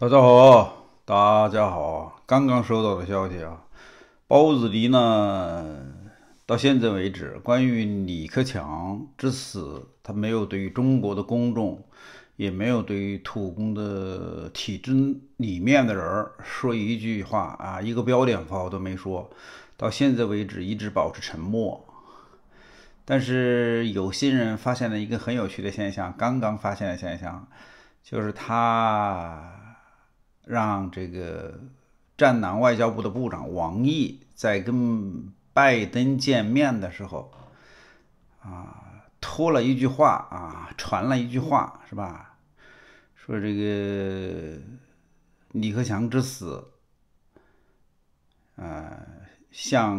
大家好，大家好。刚刚收到的消息啊，包子迪呢，到现在为止，关于李克强之死，他没有对中国的公众，也没有对于土工的体制里面的人说一句话啊，一个标点符号都没说。到现在为止，一直保持沉默。但是有些人发现了一个很有趣的现象，刚刚发现的现象，就是他。让这个战狼外交部的部长王毅在跟拜登见面的时候，啊，托了一句话啊，传了一句话，是吧？说这个李克强之死，呃，向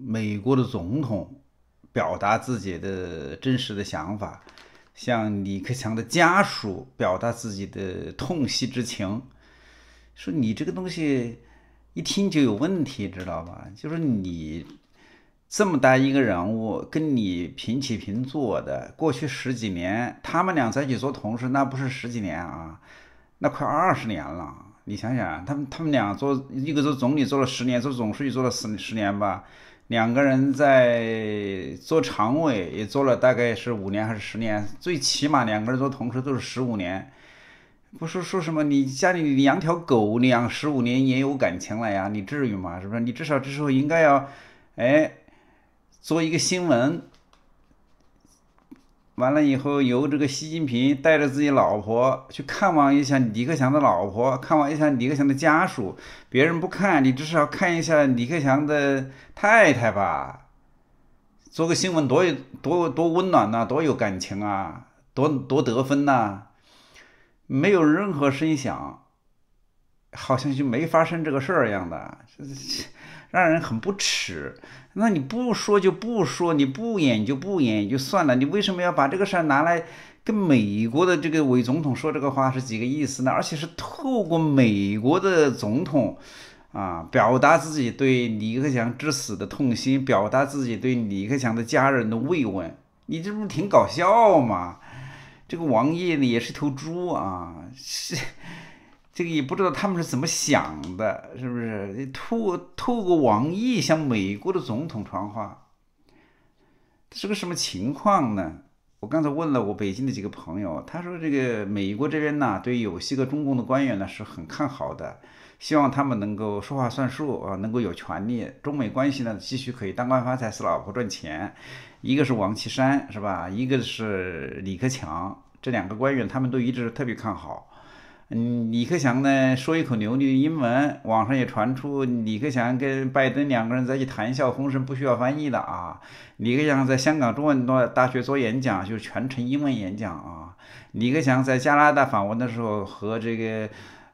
美国的总统表达自己的真实的想法，向李克强的家属表达自己的痛惜之情。说你这个东西一听就有问题，知道吧？就是你这么大一个人物，跟你平起平坐的，过去十几年，他们俩在一起做同事，那不是十几年啊，那快二十年了。你想想，他们他们俩做，一个做总理做了十年，做总书记做了十十年吧，两个人在做常委也做了大概是五年还是十年，最起码两个人做同事都是十五年。不是说什么你家里养条狗，你养十五年也有感情了呀？你至于吗？是不是？你至少这时候应该要，哎，做一个新闻。完了以后，由这个习近平带着自己老婆去看望一下李克强的老婆，看望一下李克强的家属。别人不看，你至少看一下李克强的太太吧。做个新闻，多有多多温暖呐，多有感情啊，多多得分呐。没有任何声响，好像就没发生这个事儿一样的，让人很不齿。那你不说就不说，你不演就不演就算了，你为什么要把这个事儿拿来跟美国的这个伪总统说这个话是几个意思呢？而且是透过美国的总统啊，表达自己对李克强之死的痛心，表达自己对李克强的家人的慰问，你这不挺搞笑吗？这个王爷呢也是头猪啊，是这个也不知道他们是怎么想的，是不是透透过王毅向美国的总统传话，是个什么情况呢？我刚才问了我北京的几个朋友，他说这个美国这边呢对有些个中共的官员呢是很看好的。希望他们能够说话算数啊，能够有权利。中美关系呢，继续可以当官发财，死老婆赚钱。一个是王岐山，是吧？一个是李克强，这两个官员他们都一直特别看好。嗯，李克强呢，说一口流利的英文，网上也传出李克强跟拜登两个人在一起谈笑风生，不需要翻译的啊。李克强在香港中文大大学做演讲，就是全程英文演讲啊。李克强在加拿大访问的时候和这个。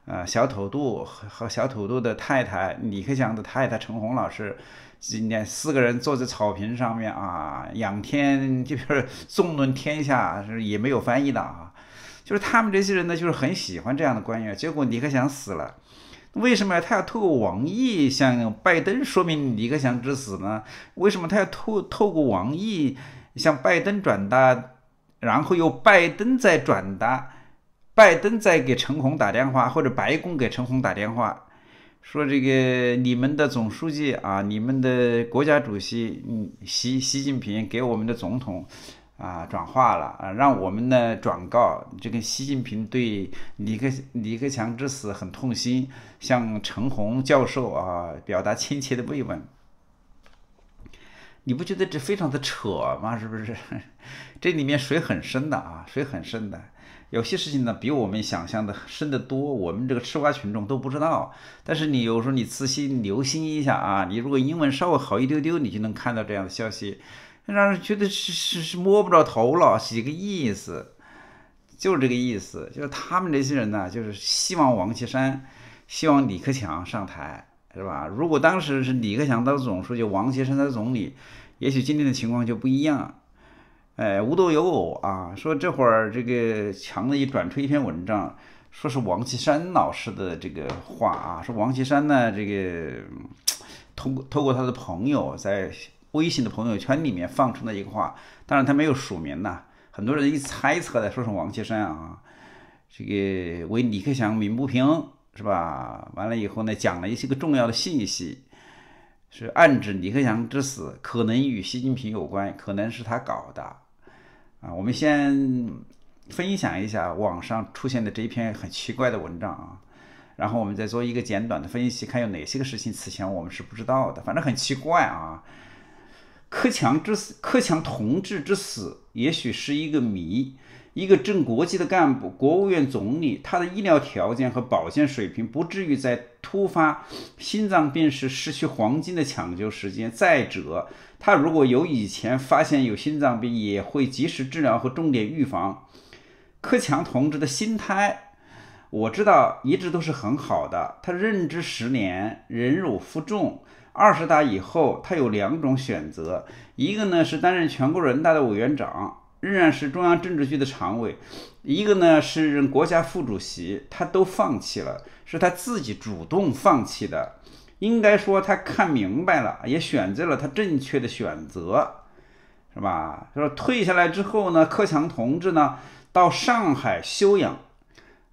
呃，小土豆和和小土豆的太太李克强的太太陈红老师，今天四个人坐在草坪上面啊，仰天，就是纵论天下，是也没有翻译的啊。就是他们这些人呢，就是很喜欢这样的官员。结果李克强死了，为什么他要透过王毅向拜登说明李克强之死呢？为什么他要透透过王毅向拜登转达，然后由拜登再转达？拜登在给陈红打电话，或者白宫给陈红打电话，说这个你们的总书记啊，你们的国家主席习习近平给我们的总统，啊，转化了啊，让我们呢转告，这个习近平对李克李克强之死很痛心，向陈红教授啊表达亲切的慰问。你不觉得这非常的扯吗？是不是？这里面水很深的啊，水很深的。有些事情呢，比我们想象的深得多，我们这个吃瓜群众都不知道。但是你有时候你仔细留心一下啊，你如果英文稍微好一丢丢，你就能看到这样的消息，让人觉得是是是摸不着头脑，几个意思，就是这个意思。就是他们这些人呢，就是希望王岐山，希望李克强上台，是吧？如果当时是李克强当总书记，王岐山当总理，也许今天的情况就不一样。哎，无独有偶啊，说这会儿这个强子一转出一篇文章，说是王岐山老师的这个话啊，说王岐山呢这个，通过透过他的朋友在微信的朋友圈里面放出了一个话，当然他没有署名呐，很多人一猜测的说是王岐山啊，这个为李克强鸣不平是吧？完了以后呢，讲了一些个重要的信息，是暗指李克强之死可能与习近平有关，可能是他搞的。啊，我们先分享一下网上出现的这一篇很奇怪的文章啊，然后我们再做一个简短的分析，看有哪些个事情此前我们是不知道的，反正很奇怪啊。柯强之死，柯强同志之死，也许是一个谜。一个正国级的干部，国务院总理，他的医疗条件和保健水平，不至于在。突发心脏病时失去黄金的抢救时间。再者，他如果有以前发现有心脏病，也会及时治疗和重点预防。柯强同志的心态，我知道一直都是很好的。他任职十年，忍辱负重。二十大以后，他有两种选择，一个呢是担任全国人大的委员长。仍然是中央政治局的常委，一个呢是任国家副主席，他都放弃了，是他自己主动放弃的，应该说他看明白了，也选择了他正确的选择，是吧？说退下来之后呢，克强同志呢到上海休养，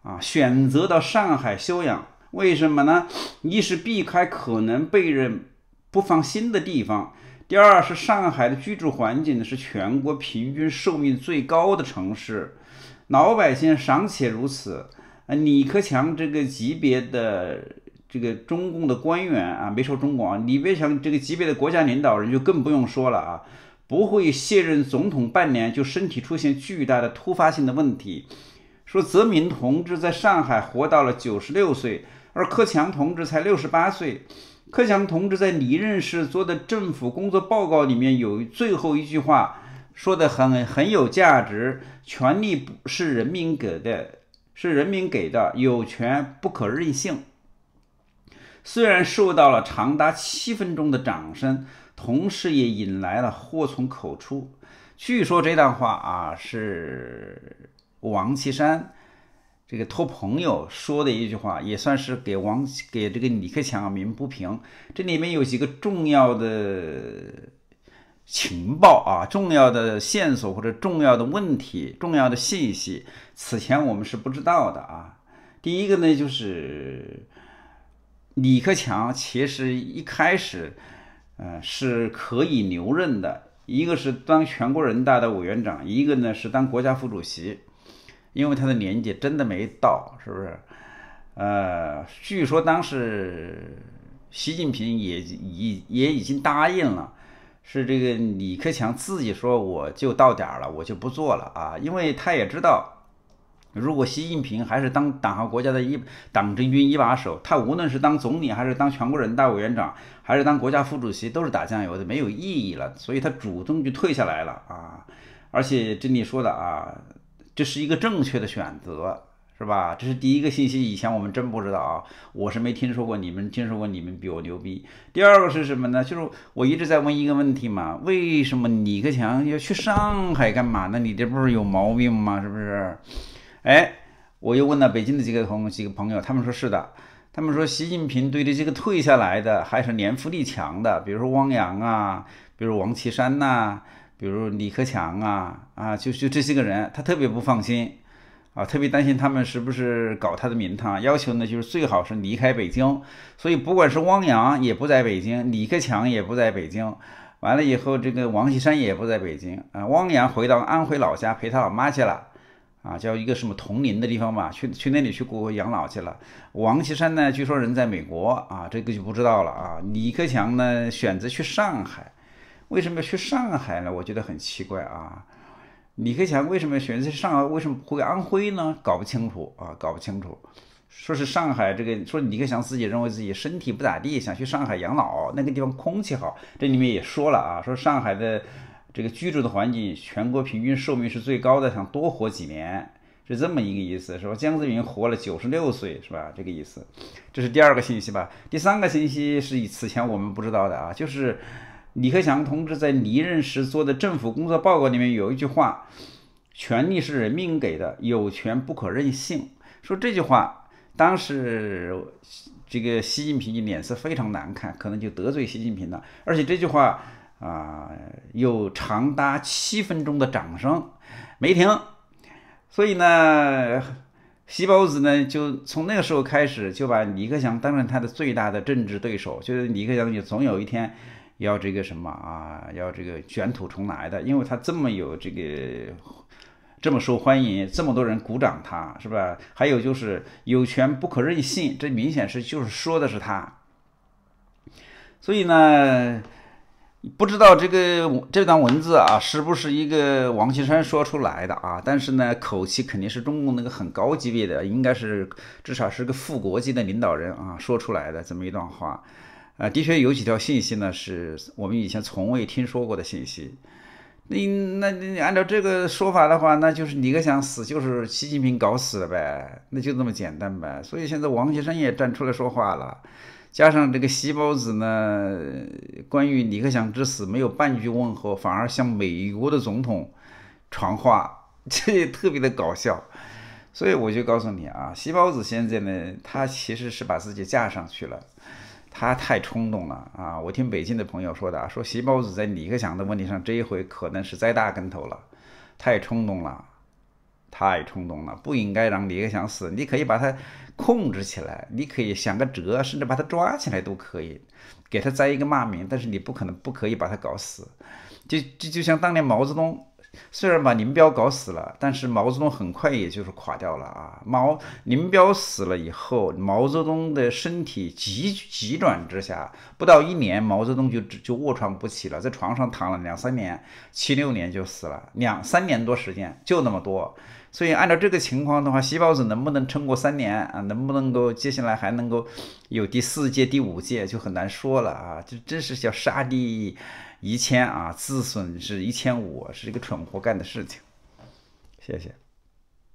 啊，选择到上海休养，为什么呢？一是避开可能被人不放心的地方。第二是上海的居住环境呢，是全国平均寿命最高的城市，老百姓尚且如此，啊，李克强这个级别的这个中共的官员啊，没说中国啊，李克强这个级别的国家领导人就更不用说了啊，不会卸任总统半年就身体出现巨大的突发性的问题。说泽民同志在上海活到了九十六岁，而克强同志才六十八岁。克强同志在离任时做的政府工作报告里面有最后一句话，说的很很有价值。权力不是人民给的，是人民给的，有权不可任性。虽然受到了长达七分钟的掌声，同时也引来了祸从口出。据说这段话啊是王岐山。这个托朋友说的一句话，也算是给王给这个李克强鸣不平。这里面有几个重要的情报啊，重要的线索或者重要的问题、重要的信息，此前我们是不知道的啊。第一个呢，就是李克强其实一开始，呃是可以留任的，一个是当全国人大的委员长，一个呢是当国家副主席。因为他的年纪真的没到，是不是？呃，据说当时习近平也已也已经答应了，是这个李克强自己说我就到点儿了，我就不做了啊，因为他也知道，如果习近平还是当党和国家的一党政军一把手，他无论是当总理还是当全国人大委员长，还是当国家副主席，都是打酱油的，没有意义了，所以他主动就退下来了啊，而且这里说的啊。这是一个正确的选择，是吧？这是第一个信息。以前我们真不知道啊，我是没听说过，你们听说过？你们比我牛逼。第二个是什么呢？就是我一直在问一个问题嘛，为什么李克强要去上海干嘛呢？你这不是有毛病吗？是不是？哎，我又问了北京的几个同几个朋友，他们说是的。他们说习近平对着这个退下来的，还是年富力强的，比如说汪洋啊，比如王岐山呐。比如李克强啊啊，就就这些个人，他特别不放心，啊，特别担心他们是不是搞他的名堂，要求呢就是最好是离开北京，所以不管是汪洋也不在北京，李克强也不在北京，完了以后这个王岐山也不在北京啊，汪洋回到安徽老家陪他老妈去了，啊，叫一个什么铜陵的地方吧，去去那里去过养老去了，王岐山呢据说人在美国啊，这个就不知道了啊，李克强呢选择去上海。为什么要去上海呢？我觉得很奇怪啊！李克强为什么选择去上海？为什么不安徽呢？搞不清楚啊，搞不清楚。说是上海这个，说李克强自己认为自己身体不咋地，想去上海养老，那个地方空气好。这里面也说了啊，说上海的这个居住的环境，全国平均寿命是最高的，想多活几年，是这么一个意思，是吧？江泽民活了九十六岁，是吧？这个意思。这是第二个信息吧？第三个信息是此前我们不知道的啊，就是。李克强同志在离任时做的政府工作报告里面有一句话：“权力是人命给的，有权不可任性。”说这句话，当时这个习近平就脸色非常难看，可能就得罪习近平了。而且这句话啊，有长达七分钟的掌声没停，所以呢，习包子呢就从那个时候开始就把李克强当成他的最大的政治对手，觉得李克强也总有一天。要这个什么啊？要这个卷土重来的，因为他这么有这个这么受欢迎，这么多人鼓掌，他是吧？还有就是有权不可任性，这明显是就是说的是他。所以呢，不知道这个这段文字啊是不是一个王岐山说出来的啊？但是呢，口气肯定是中共那个很高级别的，应该是至少是个副国级的领导人啊说出来的这么一段话。啊，的确有几条信息呢，是我们以前从未听说过的信息。那那你按照这个说法的话，那就是李克强死就是习近平搞死的呗，那就这么简单呗。所以现在王岐山也站出来说话了，加上这个西包子呢，关于李克强之死没有半句问候，反而向美国的总统传话，这也特别的搞笑。所以我就告诉你啊，西包子现在呢，他其实是把自己架上去了。他太冲动了啊！我听北京的朋友说的，说习包子在李克强的问题上这一回可能是栽大跟头了，太冲动了，太冲动了，不应该让李克强死，你可以把他控制起来，你可以想个辙，甚至把他抓起来都可以，给他栽一个骂名，但是你不可能不可以把他搞死，就就就像当年毛泽东。虽然把林彪搞死了，但是毛泽东很快也就是垮掉了啊。毛林彪死了以后，毛泽东的身体急急转直下，不到一年，毛泽东就就卧床不起了，在床上躺了两三年，七六年就死了，两三年多时间就那么多。所以按照这个情况的话，西包子能不能撑过三年啊？能不能够接下来还能够有第四届、第五届就很难说了啊！这真是叫杀的。一千啊，自损是一千五，是一个蠢货干的事情。谢谢。